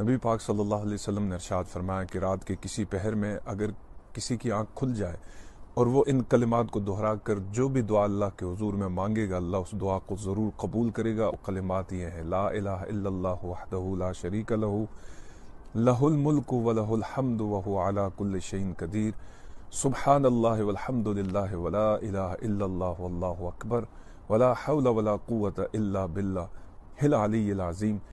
نبی پاک صلی اللہ علیہ وسلم نے ارشاد فرمایا کہ رات کے کسی پہر میں اگر کسی کی آنکھ کھل جائے اور وہ ان کلمات کو دہرا کر جو بھی دعا اللہ کے حضور میں مانگے گا اللہ اس دعا کو ضرور قبول کرے گا کلمات یہ ہیں لا الہ الا اللہ وحدہ لا شریک لہ لہ الملک و لہ الحمد وہ علا کل شعین قدیر سبحان اللہ والحمد للہ ولا الہ الا اللہ واللہ اکبر ولا حول ولا قوت الا باللہ ہل علی العظیم